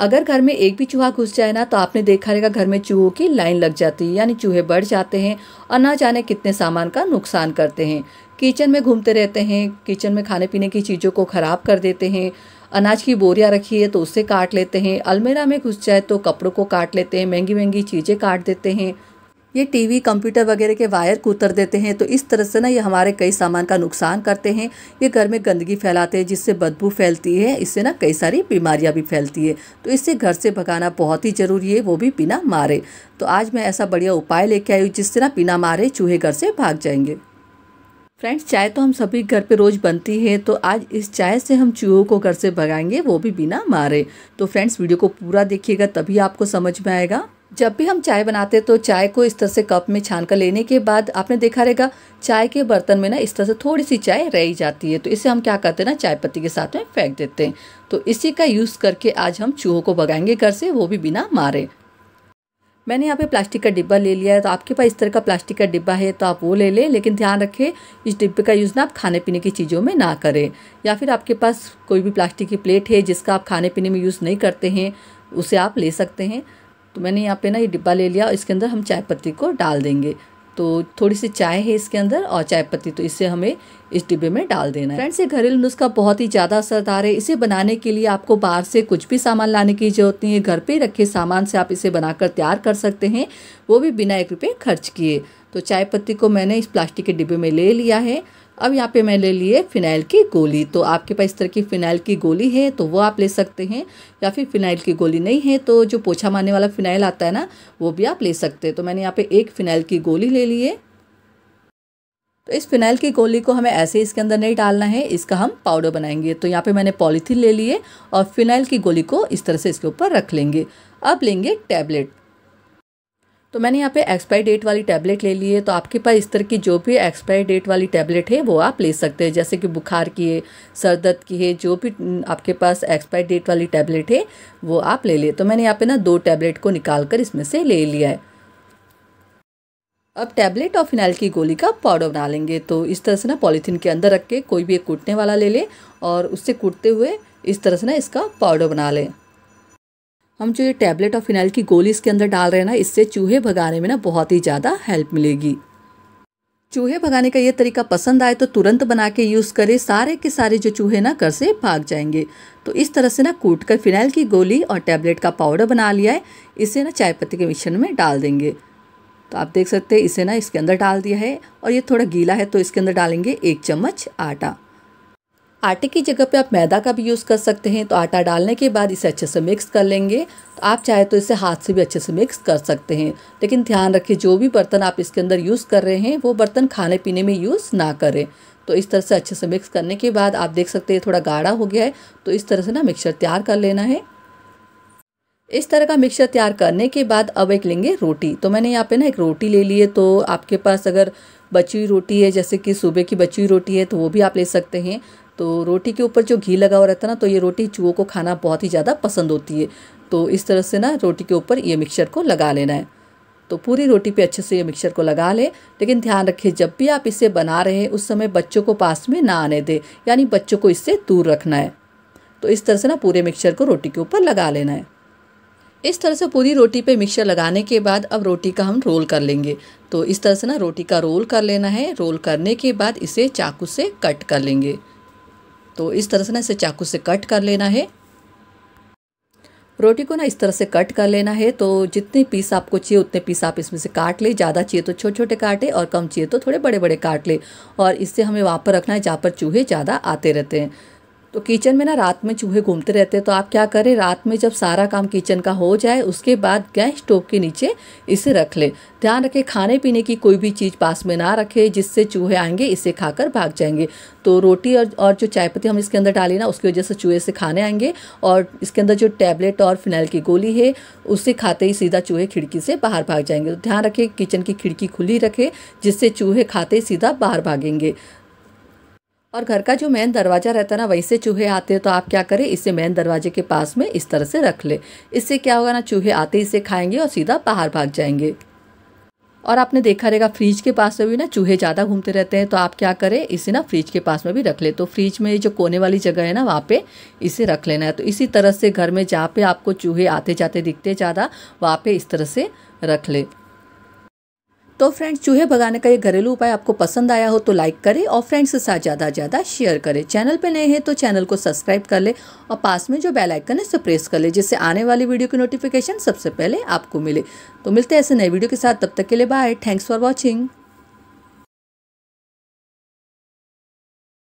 अगर घर में एक भी चूहा घुस जाए ना तो आपने देखा रहेगा घर में चूहों की लाइन लग जाती है यानी चूहे बढ़ जाते हैं और ना जाने कितने सामान का नुकसान करते हैं किचन में घूमते रहते हैं किचन में खाने पीने की चीज़ों को ख़राब कर देते हैं अनाज की बोरियाँ रखी है तो उससे काट लेते हैं अलमेरा में घुस जाए तो कपड़ों को काट लेते हैं महंगी महंगी चीज़ें काट देते हैं ये टीवी कंप्यूटर वगैरह के वायर को उतर देते हैं तो इस तरह से ना ये हमारे कई सामान का नुकसान करते हैं ये घर में गंदगी फैलाते हैं जिससे बदबू फैलती है इससे ना कई सारी बीमारियां भी फैलती है तो इससे घर से भगाना बहुत ही ज़रूरी है वो भी बिना मारे तो आज मैं ऐसा बढ़िया उपाय लेके आई हूँ जिससे ना बिना मारे चूहे घर से भाग जाएंगे फ्रेंड्स चाय तो हम सभी घर पे रोज़ बनती है तो आज इस चाय से हम चूहों को घर से भगाएंगे वो भी बिना मारे तो फ्रेंड्स वीडियो को पूरा देखिएगा तभी आपको समझ में आएगा जब भी हम चाय बनाते हैं तो चाय को इस तरह से कप में छान कर लेने के बाद आपने देखा रहेगा चाय के बर्तन में ना इस तरह से थोड़ी सी चाय रह जाती है तो इसे हम क्या करते हैं ना चाय पत्ती के साथ में फेंक देते हैं तो इसी का यूज़ करके आज हम चूहों को भगाएंगे घर से वो भी बिना मारे मैंने यहाँ पे प्लास्टिक का डिब्बा ले लिया है तो आपके पास इस तरह का प्लास्टिक का डिब्बा है तो आप वो ले लें लेकिन ध्यान रखें इस डिब्बे का यूज़ ना आप खाने पीने की चीज़ों में ना करें या फिर आपके पास कोई भी प्लास्टिक की प्लेट है जिसका आप खाने पीने में यूज़ नहीं करते हैं उसे आप ले सकते हैं तो मैंने यहाँ पे ना ये डिब्बा ले लिया इसके अंदर हम चाय पत्ती को डाल देंगे तो थोड़ी सी चाय है इसके अंदर और चाय पत्ती तो इसे हमें इस डिब्बे में डाल देना है फ्रेंड्स ये घरेलू नुस्खा बहुत ही ज़्यादा असरदार है इसे बनाने के लिए आपको बाहर से कुछ भी सामान लाने की जरूरत नहीं है घर पे रखे सामान से आप इसे बनाकर तैयार कर सकते हैं वो भी बिना एक रुपये खर्च किए तो चाय पत्ती को मैंने इस प्लास्टिक के डिब्बे में ले लिया है अब यहाँ पे मैंने लिए फिनाइल की गोली तो आपके पास इस तरह की फिनाइल की गोली है तो वो आप ले सकते हैं या फिर फिनाइल की गोली नहीं है तो जो पोछा मारने वाला फिनाइल आता है ना वो भी आप ले सकते हैं तो मैंने यहाँ पे एक फिनाइल की गोली ले ली है तो इस फिनाइल की गोली को हमें ऐसे इसके अंदर नहीं डालना है इसका हम पाउडर बनाएंगे तो यहाँ पर मैंने पॉलीथीन ले लिए और फिनाइल की गोली को इस तरह से इसके ऊपर रख लेंगे अब लेंगे टैबलेट तो मैंने यहाँ पे एक्सपायरी डेट वाली टैबलेट ले ली है तो आपके पास इस तरह की जो भी एक्सपायरी डेट वाली टैबलेट है वो आप ले सकते हैं जैसे कि बुखार की है सर दर्द की है जो भी आपके पास एक्सपायरी डेट वाली टैबलेट है वो आप ले लिए तो मैंने यहाँ पे ना दो टैबलेट को निकाल कर इसमें से ले लिया है अब टैबलेट और फिनाइल की गोली का पाउडर बना लेंगे तो इस तरह से ना पॉलीथीन के अंदर रख के कोई भी एक कूटने वाला ले लें और उससे कूटते हुए इस तरह से ना इसका पाउडर बना लें हम जो ये टैबलेट और फिनाइल की गोली इसके अंदर डाल रहे हैं ना इससे चूहे भगाने में ना बहुत ही ज़्यादा हेल्प मिलेगी चूहे भगाने का ये तरीका पसंद आए तो तुरंत बना के यूज़ करें सारे के सारे जो चूहे ना घर से भाग जाएंगे तो इस तरह से ना कूट कर फिनाइल की गोली और टैबलेट का पाउडर बना लिया है इसे ना चाय पत्ती के मिश्रण में डाल देंगे तो आप देख सकते हैं इसे ना इसके अंदर डाल दिया है और ये थोड़ा गीला है तो इसके अंदर डालेंगे एक चम्मच आटा आटे की जगह पे आप मैदा का भी यूज़ कर सकते हैं तो आटा डालने के बाद इसे अच्छे से मिक्स कर लेंगे तो आप चाहे तो इसे हाथ से भी अच्छे से मिक्स कर सकते हैं लेकिन ध्यान रखिए जो भी बर्तन आप इसके अंदर यूज़ कर रहे हैं वो बर्तन खाने पीने में यूज़ ना करें तो इस तरह से अच्छे से मिक्स करने के बाद आप देख सकते हैं थोड़ा गाढ़ा हो गया है तो इस तरह से ना मिक्सर तैयार कर लेना है इस तरह का मिक्सर तैयार करने के बाद अब एक लेंगे रोटी तो मैंने यहाँ पे ना एक रोटी ले ली है तो आपके पास अगर बची हुई रोटी है जैसे कि सुबह की बची हुई रोटी है तो वो भी आप ले सकते हैं तो रोटी के ऊपर जो घी लगा हुआ रहता है ना तो ये रोटी चूहों को खाना बहुत ही ज़्यादा पसंद होती है तो इस तरह से ना रोटी के ऊपर ये मिक्सचर को लगा लेना है तो पूरी रोटी पे अच्छे से ये मिक्सचर को लगा लें लेकिन ध्यान रखें जब भी आप इसे बना रहे हैं उस समय बच्चों को पास में ना आने दें यानी बच्चों को इससे दूर रखना है तो इस तरह से ना पूरे मिक्सचर को रोटी के ऊपर लगा लेना है इस तरह से पूरी रोटी पे मिक्सचर लगाने के बाद अब रोटी का हम रोल कर लेंगे तो इस तरह से ना रोटी का रोल कर लेना है रोल करने के बाद इसे चाकू से कट कर लेंगे तो इस तरह से ना इसे चाकू से कट कर लेना है रोटी को ना इस तरह से कट कर लेना है तो जितने पीस आपको चाहिए उतने पीस आप इसमें से काट ले ज़्यादा चाहिए तो छोटे छोटे काटे और कम चाहिए तो थोड़े बड़े बड़े काट ले और इससे हमें वहाँ पर रखना है जहाँ पर चूहे ज़्यादा आते रहते हैं तो किचन में ना रात में चूहे घूमते रहते हैं तो आप क्या करें रात में जब सारा काम किचन का हो जाए उसके बाद गैस स्टोव के नीचे इसे रख लें ध्यान रखें खाने पीने की कोई भी चीज़ पास में ना रखें जिससे चूहे आएंगे इसे खाकर भाग जाएंगे तो रोटी और और जो चाय पत्ती हम इसके अंदर डाली ना उसकी वजह से चूहे से खाने आएंगे और इसके अंदर जो टैबलेट और फिनाइल की गोली है उसे खाते ही सीधा चूहे खिड़की से बाहर भाग जाएंगे तो ध्यान रखें किचन की खिड़की खुली रखें जिससे चूहे खाते ही सीधा बाहर भागेंगे और घर का जो मेन दरवाज़ा रहता है ना वहीं से चूहे आते हैं तो आप क्या करें इसे मेन दरवाजे के पास में इस तरह से रख ले इससे क्या होगा ना चूहे आते ही इसे खाएंगे और सीधा बाहर भाग जाएंगे और आपने देखा रहेगा फ्रिज के पास में भी ना चूहे ज़्यादा घूमते रहते हैं तो आप क्या करें इसे ना फ्रिज के पास में भी रख ले तो फ्रिज में जो कोने वाली जगह है ना वहाँ पे इसे रख लेना है तो इसी तरह से घर में जहाँ पे आपको चूहे आते जाते दिखते ज़्यादा वहाँ पे इस तरह से रख ले तो फ्रेंड्स चूहे भगाने का ये घरेलू उपाय आपको पसंद आया हो तो लाइक करें और फ्रेंड्स के साथ ज़्यादा से ज़्यादा शेयर करें चैनल पर नए हैं तो चैनल को सब्सक्राइब कर ले और पास में जो बेल आइकन है उसे प्रेस कर ले जिससे आने वाली वीडियो की नोटिफिकेशन सबसे पहले आपको मिले तो मिलते हैं ऐसे नए वीडियो के साथ तब तक के लिए बाय थैंक्स फॉर वॉचिंग